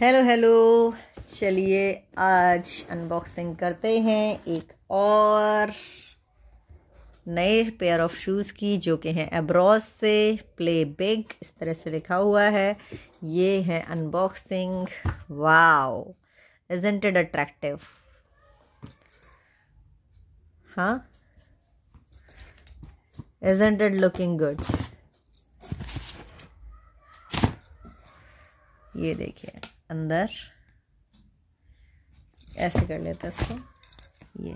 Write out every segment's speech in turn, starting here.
Hello hello चलिए आज unboxing करते हैं एक और नए पेयर ऑफ शूज़ की जो कि हैं एब्रॉस से प्ले बिग इस तरह से लिखा हुआ है ये है अनबॉक्सिंग वाओ इजेंट अट्रैक्टिव हाँ इजेंट लुकिंग गुड ये देखिए अंदर ऐसे कर लेते हैं इसको ये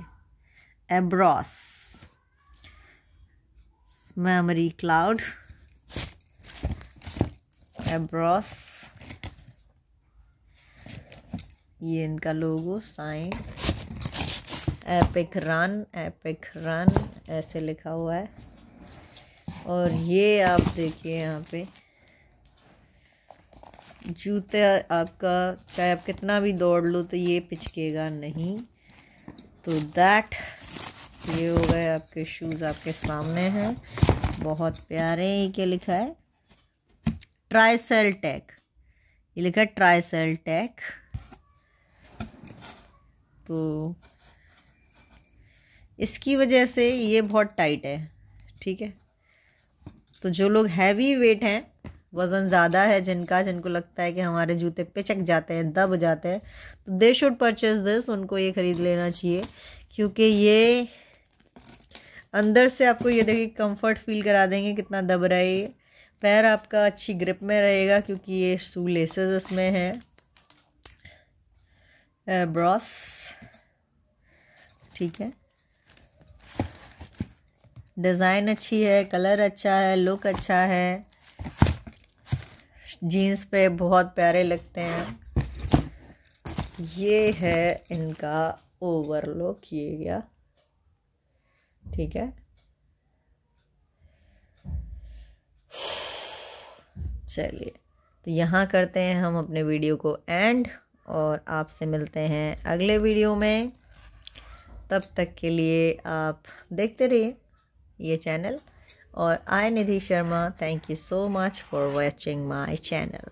एब्रॉस मेमोरी क्लाउड एब्रॉस ये इनका logo sign epic run epic run ऐसे लिखा हुआ है और ये आप देखिए यहाँ पे जूते आपका चाहे आप कितना भी दौड़ लो तो ये पिचकेगा नहीं तो दैट ये हो गए आपके शूज़ आपके सामने हैं बहुत प्यारे ये क्या लिखा है ट्राइसेल टैक ये लिखा है ट्राइसेल टैक तो इसकी वजह से ये बहुत टाइट है ठीक है तो जो लोग हैवी वेट हैं वज़न ज़्यादा है जिनका जिनको लगता है कि हमारे जूते पिचक जाते हैं दब जाते हैं तो दे शुड परचेज दिस उनको ये ख़रीद लेना चाहिए क्योंकि ये अंदर से आपको ये देखिए कंफर्ट फील करा देंगे कितना दब रहा है ये पैर आपका अच्छी ग्रिप में रहेगा क्योंकि ये शू लेसेस इसमें है ब्रॉस ठीक है डिज़ाइन अच्छी है कलर अच्छा है लुक अच्छा है जीन्स पे बहुत प्यारे लगते हैं ये है इनका ओवरलो किए गया ठीक है चलिए तो यहाँ करते हैं हम अपने वीडियो को एंड और आपसे मिलते हैं अगले वीडियो में तब तक के लिए आप देखते रहिए ये channel or I Nidhi Sharma. Thank you so much for watching my channel.